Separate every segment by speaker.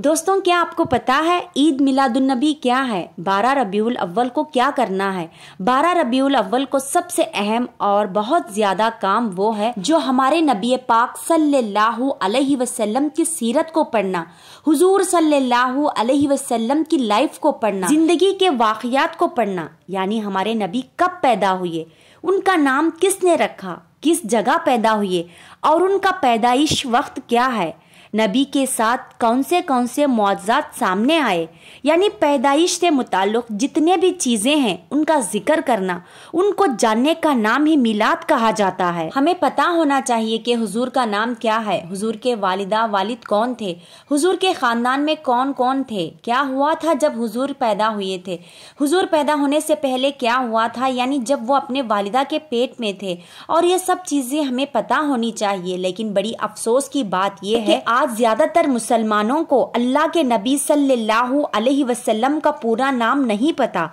Speaker 1: दोस्तों क्या आपको पता है ईद मिलादुलनबी क्या है बारह रबीउल अव्वल को क्या करना है बारह रबीउल अव्वल को सबसे अहम और बहुत ज्यादा काम वो है जो हमारे नबी पाक सल्लल्लाहु अलैहि वसल्लम की सीरत को पढ़ना हुजूर सल्लल्लाहु अलैहि वसल्लम की लाइफ को पढ़ना जिंदगी के वाकयात को पढ़ना यानी हमारे नबी कब पैदा हुए उनका नाम किसने रखा किस जगह पैदा हुए और उनका पैदाइश वक्त क्या है नबी के साथ कौन से कौन से मुआजात सामने आए यानी पैदाइश से मुतक़ जितने भी चीज़ें हैं उनका जिक्र करना उनको जानने का नाम ही मिलाद कहा जाता है हमें पता होना चाहिए कि हुजूर का नाम क्या है हुजूर के वालिदा वालिद कौन थे हुजूर के ख़ानदान में कौन कौन थे क्या हुआ था जब हुजूर पैदा हुए थे हुजूर पैदा होने से पहले क्या हुआ था यानी जब वो अपने वालिदा के पेट में थे और ये सब चीज़ें हमें पता होनी चाहिए लेकिन बड़ी अफसोस की बात यह है आज बाद ज़्यादातर मुसलमानों को अल्लाह के नबी सल्लल्लाहु अलैहि वसल्लम का पूरा नाम नहीं पता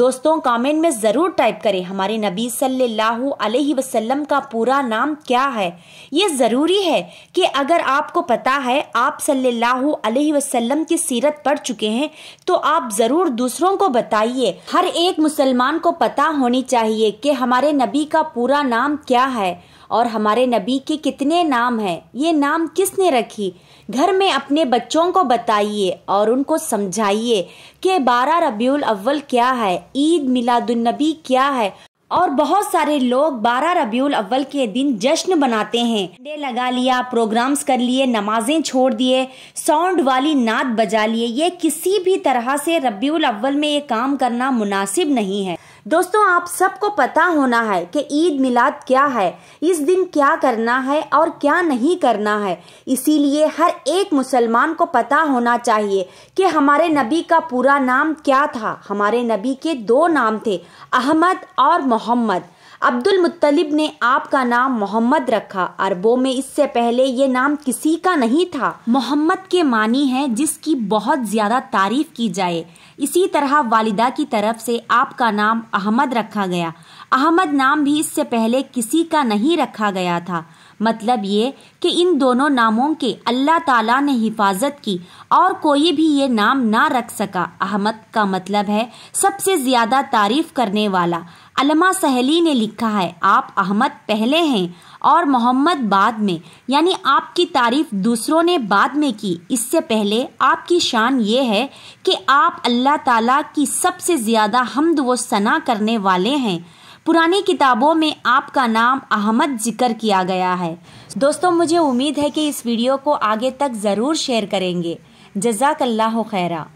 Speaker 1: दोस्तों कमेंट में ज़रूर टाइप करें हमारे नबी सल्लल्लाहु अलैहि वसल्लम का पूरा नाम क्या है ये ज़रूरी है कि अगर आपको पता है आप सल्लल्लाहु अलैहि वसल्लम की सीरत पढ़ चुके हैं तो आप ज़रूर दूसरों को बताइए हर एक मुसलमान को पता होनी चाहिए कि हमारे नबी का पूरा नाम क्या है और हमारे नबी के कितने नाम हैं ये नाम किसने रखी घर में अपने बच्चों को बताइए और उनको समझाइए कि बारह रबीउल अव्वल क्या है ईद मिलादुलनबी क्या है और बहुत सारे लोग 12 रबीउल अव्वल के दिन जश्न बनाते हैं डे लगा लिया प्रोग्राम्स कर लिए नमाजें छोड़ दिए साउंड वाली नात बजा लिए ये किसी भी तरह से रबीउल अव्वल में ये काम करना मुनासिब नहीं है दोस्तों आप सबको पता होना है कि ईद मिलाद क्या है इस दिन क्या करना है और क्या नहीं करना है इसीलिए हर एक मुसलमान को पता होना चाहिए कि हमारे नबी का पूरा नाम क्या था हमारे नबी के दो नाम थे अहमद और मोहम्मद अब्दुल मुत्तलिब ने आपका नाम मोहम्मद रखा अरबों में इससे पहले ये नाम किसी का नहीं था मोहम्मद के मानी है जिसकी बहुत ज्यादा तारीफ की जाए इसी तरह वालिदा की तरफ से आपका नाम अहमद रखा गया अहमद नाम भी इससे पहले किसी का नहीं रखा गया था मतलब ये कि इन दोनों नामों के अल्लाह ताला ने हिफाजत की और कोई भी ये नाम ना रख सका अहमद का मतलब है सबसे ज़्यादा तारीफ करने वाला अलमा सहली ने लिखा है आप अहमद पहले हैं और मोहम्मद बाद में यानी आपकी तारीफ दूसरों ने बाद में की इससे पहले आपकी शान ये है कि आप अल्लाह ताला की सबसे ज़्यादा हमद व सना करने वाले हैं पुरानी किताबों में आपका नाम अहमद जिक्र किया गया है दोस्तों मुझे उम्मीद है कि इस वीडियो को आगे तक ज़रूर शेयर करेंगे जजाकल्ला खैरा